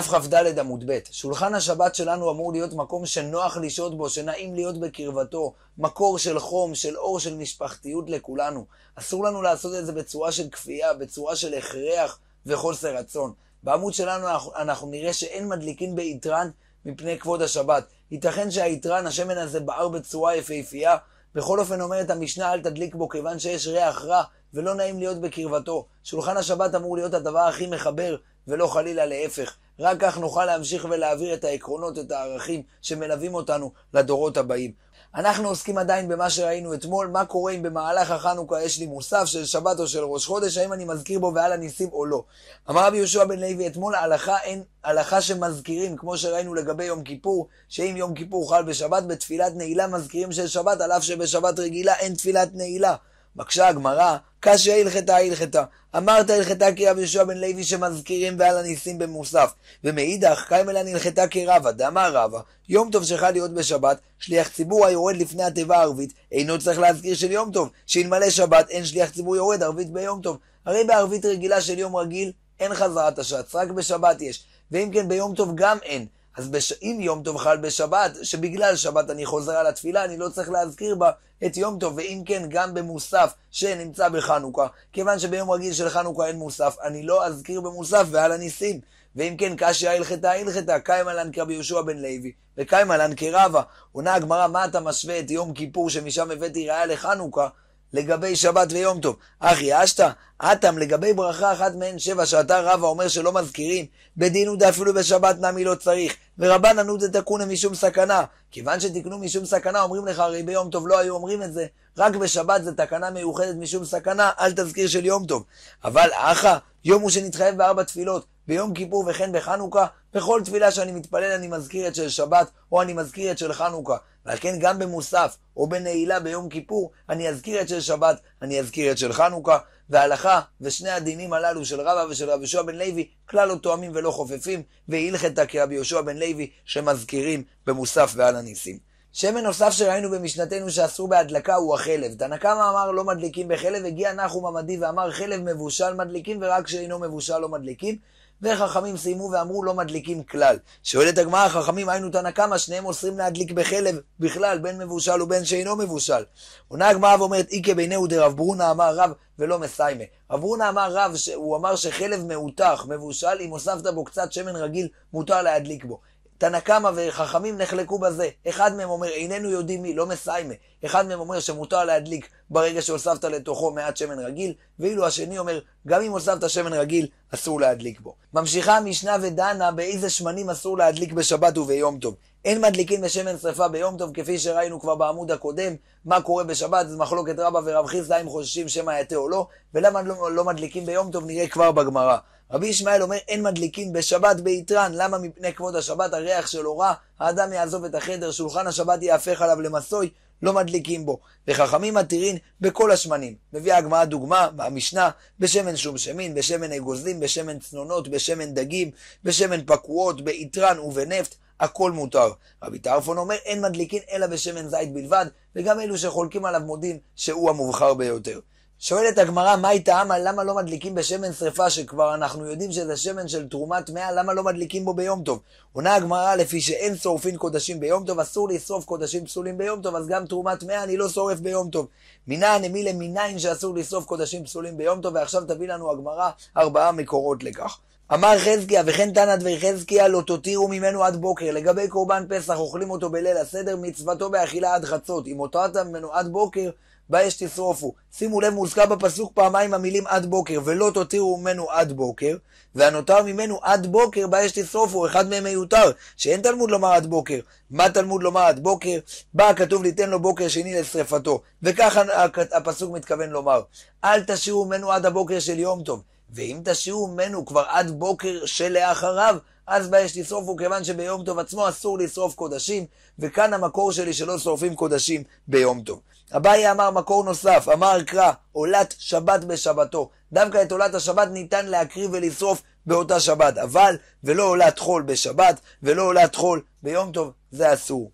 דף כ"ד עמוד ב', שולחן השבת שלנו אמור להיות מקום שנוח לשהות בו, שנעים להיות בקרבתו, מקור של חום, של אור, של משפחתיות לכולנו. אסור לנו לעשות את זה בצורה של כפייה, בצורה של הכרח וחוסר רצון. בעמוד שלנו אנחנו נראה שאין מדליקין ביתרן מפני כבוד השבת. ייתכן שהיתרן, השמן הזה, בער בצורה יפהפייה. בכל אופן אומרת המשנה, אל תדליק בו, כיוון שיש ריח רע ולא נעים להיות בקרבתו. שולחן השבת אמור להיות הדבר הכי מחבר ולא חלילה להפך. רק כך נוכל להמשיך ולהעביר את העקרונות, את הערכים שמלווים אותנו לדורות הבאים. אנחנו עוסקים עדיין במה שראינו אתמול, מה קורה אם במהלך החנוכה יש לי מוסף של שבת או של ראש חודש, האם אני מזכיר בו ועל הניסים או לא. אמר רבי יהושע בן לוי אתמול, הלכה אין הלכה שמזכירים, כמו שראינו לגבי יום כיפור, שאם יום כיפור חל בשבת, בתפילת נעילה מזכירים של שבת, על אף שבשבת רגילה אין תפילת נעילה. מקשה הגמרא, קשה הלכתה הלכתה. אמרת הלכתה כי רב יהושע בן לוי שמזכירים ועל הניסים במוסף. ומאידך, קיימלה נלכתה כרבה, דאמר רבה, יום טוב שלך להיות בשבת, שליח ציבור היורד לפני התיבה הערבית, אינו צריך להזכיר של יום טוב, שאלמלא שבת אין שליח ציבור יורד ערבית ביום טוב. הרי בערבית רגילה של יום רגיל אין חזרת השץ, רק בשבת יש. ואם כן ביום טוב גם אין. אז בש... אם יום טוב חל בשבת, שבגלל שבת אני חוזר על התפילה, אני לא צריך להזכיר בה את יום טוב, ואם כן, גם במוסף שנמצא בחנוכה, כיוון שביום רגיל של חנוכה אין מוסף, אני לא אזכיר במוסף ועל הניסים. ואם כן, קשיא הלכתה הלכתה, קיימה לן כרבי יהושע בן לוי, וקיימה לן כרבה. עונה הגמרא, מה אתה משווה את יום כיפור שמשם הבאתי ראיה לחנוכה, לגבי שבת ויום טוב. אחי אשתא, אטאם, לגבי ברכה אחת מהן שבע, שאתה רבה אומר שלא מזכירים, בדין הוא דאפילו בשבת נמי לא צריך. ורבן ענו זה תקונה משום סכנה. כיוון שתקנו משום סכנה, אומרים לך, הרי ביום טוב לא היו אומרים את זה, רק בשבת זה תקנה מיוחדת משום סכנה, אל תזכיר של יום טוב. אבל אחא, יום הוא שנתחייב בארבע תפילות, ביום כיפור וכן בחנוכה, בכל תפילה שאני מתפלל אני מזכיר את של שבת, או אני מזכיר את של חנוכה. ועל כן גם במוסף, או בנעילה ביום כיפור, אני אזכיר את של שבת, אני אזכיר את של חנוכה. וההלכה ושני הדינים הללו של רבא ושל רבי יהושע בן לוי, כלל לא תואמים ולא חופפים, והילכתא כרבי יהושע בן לוי, שמזכירים במוסף ועל הניסים. שמן נוסף שראינו במשנתנו שאסור בהדלקה הוא החלב. תנא קמא אמר לא מדליקים בחלב, הגיע נחום עמדי ואמר חלב מבושל מדליקים ורק שאינו מבושל לא מדליקים. וחכמים סיימו ואמרו לא מדליקים כלל. שואלת הגמרא, חכמים היינו תנא קמא, שניהם אוסרים להדליק בחלב בכלל, בין מבושל ובין שאינו מבושל. עונה הגמרא ואומרת, איקה בינהו דרב ברונה אמר רב ולא מסיימה. רב ברונה אמר רב, הוא אמר שחלב מעוטח, מבושל, אם הוספת בו קצת שמן רגיל, מותר להדליק בו. תנא קמא וחכמים נחלקו בזה. אחד מהם אומר, איננו יודעים מי, לא מסיימה. אחד מהם אומר שמותר להדליק ברגע שהוספת לתוכו מעט שמן רגיל, ואילו השני אומר, גם אם הוספת שמן רגיל, אסור להדליק בו. ממשיכה המשנה ודנה באיזה שמנים אסור להדליק בשבת וביום טוב. אין מדליקין בשמן שרפה ביום טוב, כפי שראינו כבר בעמוד הקודם, מה קורה בשבת, זה מחלוקת רבא ורב חיסדא אם חוששים שמא יתה או לא, ולמה לא, לא מדליקין ביום טוב, נראה כבר בגמרא. רבי ישמעאל אומר, אין מדליקין בשבת ביתרן, למה מפני כבוד השבת הריח שלו רע, האדם יעזוב את החדר, שולחן השבת יהפך עליו למסוי, לא מדליקים בו. וחכמים מתירין בכל השמנים. מביאה הגמרא דוגמה מהמשנה, בשמן שום שמין, בשמן אגוזים, בשמן צנונות, בשמן דגים, בשמן פקועות, ביתרן ובנפט. הכל מותר. רבי טרפון אומר, אין מדליקין אלא בשמן זית בלבד, וגם אלו שחולקים עליו מודים שהוא המובחר ביותר. שואלת הגמרא, מה היא טעמה? למה לא מדליקים בשמן שרפה, שכבר אנחנו יודעים שזה שמן של תרומת מאה, למה לא מדליקים בו ביום טוב? עונה הגמרא, לפי שאין שורפין קודשים ביום טוב, אסור לשרוף קודשים פסולים ביום טוב, אז גם תרומת מאה אני לא שורף ביום טוב. מינן אמילה מניין שאסור לשרוף קודשים פסולים ביום טוב, ועכשיו תביא לנו הגמרא ארבעה מקורות לכך. אמר חזקיה, וכן תנא דבי חזקיה, לא תותירו ממנו עד בוקר. לגבי קורבן פסח, אוכלים אותו בליל הסדר, מצוותו באכילה עד חצות. אם הותרת ממנו עד בוקר, באש תשרופו. שימו לב, מוזכר בפסוק פעמיים המילים עד בוקר, ולא תותירו ממנו עד בוקר, והנותר ממנו עד בוקר, באש תשרופו, אחד מהם מיותר, שאין תלמוד לומר עד בוקר. מה תלמוד לומר עד בוקר? בא כתוב ליתן לו בוקר שני לשרפתו. וככה הפסוק מתכוון לומר, אל תשאירו ממנו עד הבוקר של יום טוב. ואם תשאירו ממנו כבר עד בוקר שלאחריו, אז בה יש לשרוף, וכיוון שביום טוב עצמו אסור לשרוף קודשים, וכאן המקור שלי שלא שורפים קודשים ביום טוב. אביי אמר מקור נוסף, אמר קרא, עולת שבת בשבתו. דווקא את עולת השבת ניתן להקריב ולשרוף באותה שבת, אבל ולא עולת חול בשבת, ולא עולת חול ביום טוב, זה אסור.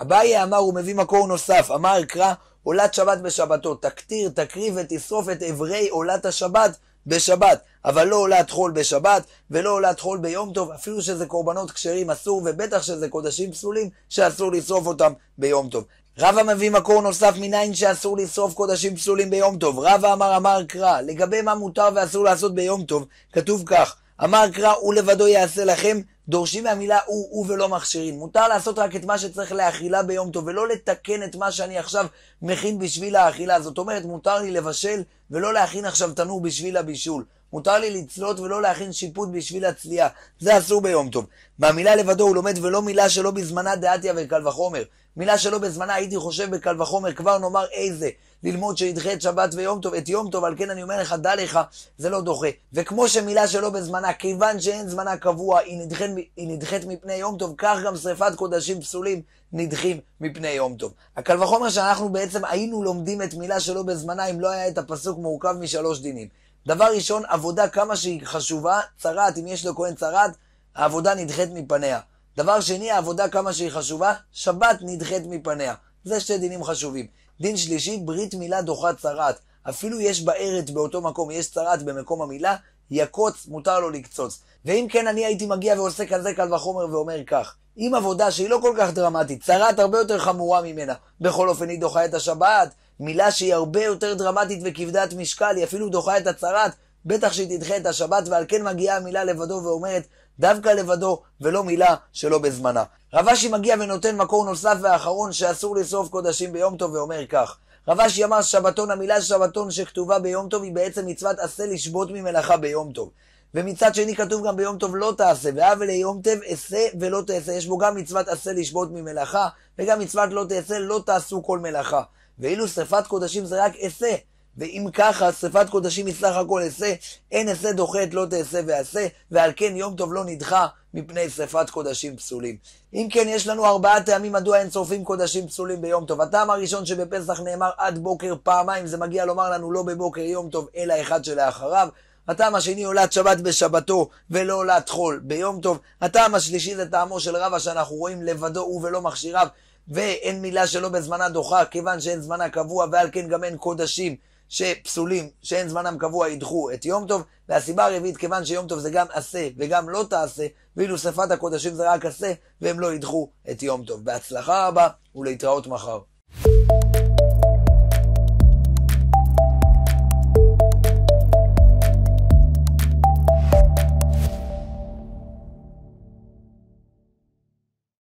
אביי אמר, הוא מביא מקור נוסף, אמר קרא, עולת שבת בשבתו, תקטיר, תקריב ותשרוף את אברי עולת השבת בשבת, אבל לא עולת חול בשבת, ולא עולת חול ביום טוב, אפילו שזה קורבנות כשרים אסור, ובטח שזה קודשים פסולים שאסור לשרוף אותם ביום טוב. רבא מביא מקור נוסף מניין שאסור לשרוף קודשים פסולים ביום טוב. רבא אמר אמר קרא, לגבי מה מותר ואסור לעשות ביום טוב, כתוב כך, אמר קרא הוא לבדו יעשה לכם דורשים מהמילה הוא, הוא ולא מכשירים. מותר לעשות רק את מה שצריך לאכילה ביום טוב, ולא לתקן את מה שאני עכשיו מכין בשביל האכילה. זאת אומרת, מותר לי לבשל ולא להכין עכשיו תנור בשביל הבישול. מותר לי לצלות ולא להכין שיפוט בשביל הצליעה. זה אסור ביום טוב. מהמילה לבדו הוא לומד ולא מילה שלא בזמנה דעתיה וקל וחומר. מילה שלא בזמנה הייתי חושב בקל וחומר, כבר נאמר איזה. ללמוד שידחה את שבת ויום טוב, את יום טוב, על כן אני אומר לך, דע לך, זה לא דוחה. וכמו שמילה שלא בזמנה, כיוון שאין זמנה קבוע, היא נדחית, היא נדחית מפני יום טוב, כך גם שרפת קודשים פסולים נדחים מפני יום טוב. הקל וחומר שאנחנו בעצם היינו לומדים את מילה שלא בזמנה, אם לא היה את הפסוק מורכב משלוש דינים. דבר ראשון, עבודה כמה שהיא חשובה, צרעת, אם יש לכהן צרעת, העבודה נדחית מפניה. דבר שני, העבודה כמה שהיא חשובה, שבת נדחית מפניה. זה שתי דינים חשובים. דין שלישי, ברית מילה דוחה צרעת. אפילו יש בארץ באותו מקום, יש צרעת במקום המילה, יקוץ, מותר לו לקצוץ. ואם כן, אני הייתי מגיע ועושה כזה קל וחומר ואומר כך, אם עבודה שהיא לא כל כך דרמטית, צרת הרבה יותר חמורה ממנה, בכל אופן היא דוחה את השבת, מילה שהיא הרבה יותר דרמטית וכבדת משקל, היא אפילו דוחה את הצהרת, בטח שהיא תדחה את השבת, ועל כן מגיעה המילה לבדו ואומרת, דווקא לבדו, ולא מילה שלא בזמנה. רב אשי מגיע ונותן מקור נוסף ואחרון שאסור לשרוף קודשים ביום טוב, ואומר כך: רב אשי אמר שבתון, המילה שבתון שכתובה ביום טוב היא בעצם מצוות עשה לשבות ממלאכה ביום טוב. ומצד שני כתוב גם ביום טוב לא תעשה, והבל ליום טב אעשה ולא תעשה. יש בו גם מצוות עשה לשבות ממלאכה, וגם מצוות לא תעשה לא תעשו כל מלאכה. ואילו שרפת קודשים זה רק אסה. ואם ככה, שרפת קודשים היא סך הכל אסה, אין אסה דוחה את לא תעשה ועשה, ועל כן יום טוב לא נדחה מפני שרפת קודשים פסולים. אם כן, יש לנו ארבעה טעמים מדוע אין שורפים קודשים פסולים ביום טוב. הטעם הראשון שבפסח נאמר עד בוקר פעמיים, זה מגיע לומר לנו לא בבוקר יום טוב, אלא אחד שלאחריו. הטעם השני עולת שבת בשבתו ולא עולת חול ביום טוב. הטעם השלישי זה טעמו של רבא שאנחנו רואים לבדו הוא ולא מכשיריו, ואין מילה שלא בזמנה דוחה, כיוון שאין זמנה קבוע, ועל כן גם אין קודשים שפסולים, שאין זמנם קבוע, ידחו את יום טוב. והסיבה הרביעית, כיוון שיום טוב זה גם עשה וגם לא תעשה, ואילו שפת הקודשים זה רק עשה, והם לא ידחו את יום טוב. בהצלחה רבה, ולהתראות מחר.